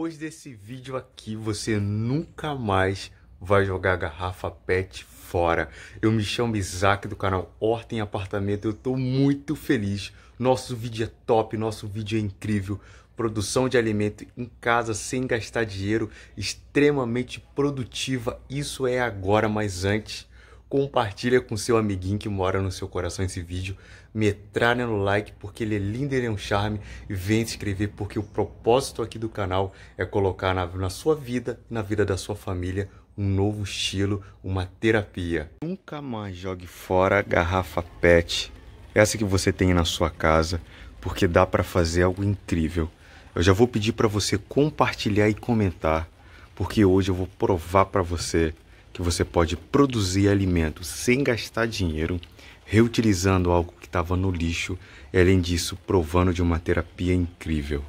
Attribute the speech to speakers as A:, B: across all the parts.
A: depois desse vídeo aqui, você nunca mais vai jogar garrafa PET fora. Eu me chamo Isaac do canal Horta em Apartamento. Eu estou muito feliz. Nosso vídeo é top, nosso vídeo é incrível. Produção de alimento em casa sem gastar dinheiro, extremamente produtiva. Isso é agora, mas antes compartilha com seu amiguinho que mora no seu coração esse vídeo, metralha no like porque ele é lindo, ele é um charme e vem se inscrever porque o propósito aqui do canal é colocar na, na sua vida e na vida da sua família um novo estilo, uma terapia. Nunca mais jogue fora a garrafa PET, essa é assim que você tem na sua casa, porque dá para fazer algo incrível. Eu já vou pedir para você compartilhar e comentar, porque hoje eu vou provar para você que você pode produzir alimento sem gastar dinheiro, reutilizando algo que estava no lixo e, além disso, provando de uma terapia incrível.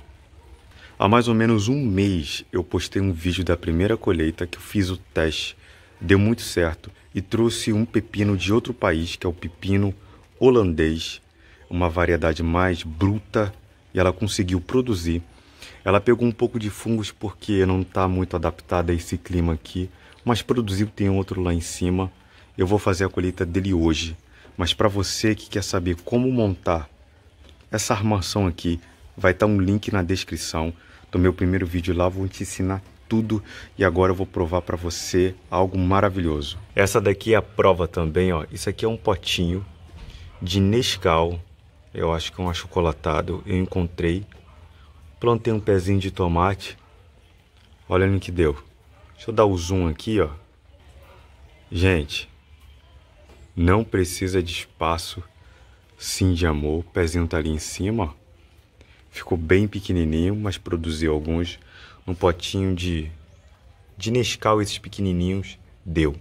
A: Há mais ou menos um mês eu postei um vídeo da primeira colheita que eu fiz o teste, deu muito certo e trouxe um pepino de outro país, que é o pepino holandês, uma variedade mais bruta e ela conseguiu produzir. Ela pegou um pouco de fungos porque não está muito adaptada a esse clima aqui, mas produziu, tem outro lá em cima. Eu vou fazer a colheita dele hoje. Mas para você que quer saber como montar essa armação aqui, vai estar tá um link na descrição do meu primeiro vídeo lá, vou te ensinar tudo e agora eu vou provar para você algo maravilhoso. Essa daqui é a prova também, ó. Isso aqui é um potinho de Nescau, eu acho que é um achocolatado, eu encontrei. Plantei um pezinho de tomate, olha no que deu. Deixa eu dar o zoom aqui, ó. Gente, não precisa de espaço, sim de amor. O pezinho tá ali em cima, ó. Ficou bem pequenininho, mas produziu alguns. Um potinho de, de Nescau, esses pequenininhos, deu.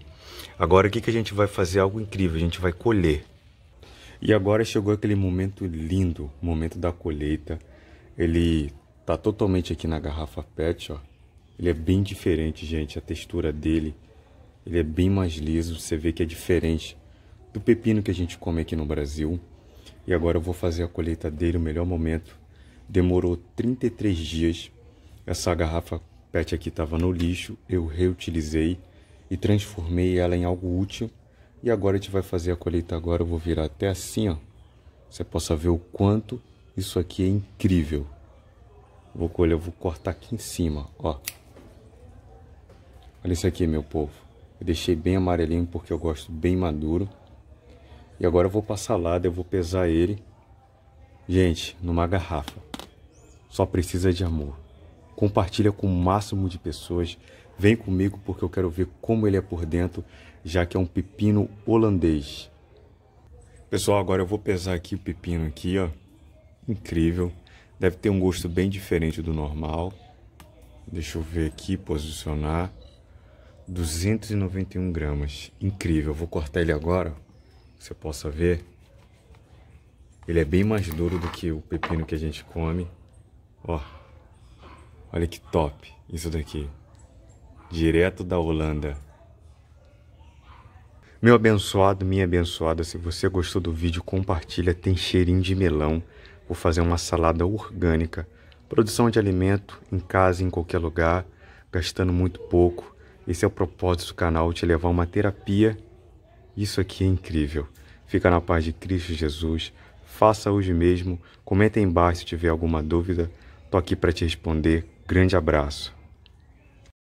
A: Agora o que, que a gente vai fazer? Algo incrível, a gente vai colher. E agora chegou aquele momento lindo, momento da colheita. Ele tá totalmente aqui na garrafa PET, ó. Ele é bem diferente, gente. A textura dele, ele é bem mais liso. Você vê que é diferente do pepino que a gente come aqui no Brasil. E agora eu vou fazer a colheita dele, o melhor momento. Demorou 33 dias. Essa garrafa PET aqui estava no lixo, eu reutilizei e transformei ela em algo útil. E agora a gente vai fazer a colheita agora, eu vou virar até assim, ó. Você possa ver o quanto isso aqui é incrível. Vou colher, eu vou cortar aqui em cima, ó. Olha isso aqui, meu povo. Eu deixei bem amarelinho porque eu gosto bem maduro. E agora eu vou passar lado, salada, eu vou pesar ele. Gente, numa garrafa. Só precisa de amor. Compartilha com o máximo de pessoas. Vem comigo porque eu quero ver como ele é por dentro, já que é um pepino holandês. Pessoal, agora eu vou pesar aqui o pepino aqui, ó. Incrível. Deve ter um gosto bem diferente do normal. Deixa eu ver aqui, posicionar. 291 gramas. Incrível. Vou cortar ele agora, você possa ver. Ele é bem mais duro do que o pepino que a gente come. Ó. Olha que top isso daqui. Direto da Holanda. Meu abençoado, minha abençoada, se você gostou do vídeo, compartilha. Tem cheirinho de melão. Vou fazer uma salada orgânica. Produção de alimento em casa, em qualquer lugar, gastando muito pouco esse é o propósito do canal, te levar a uma terapia. Isso aqui é incrível. Fica na paz de Cristo Jesus. Faça hoje mesmo. Comenta aí embaixo se tiver alguma dúvida. Tô aqui para te responder. Grande abraço.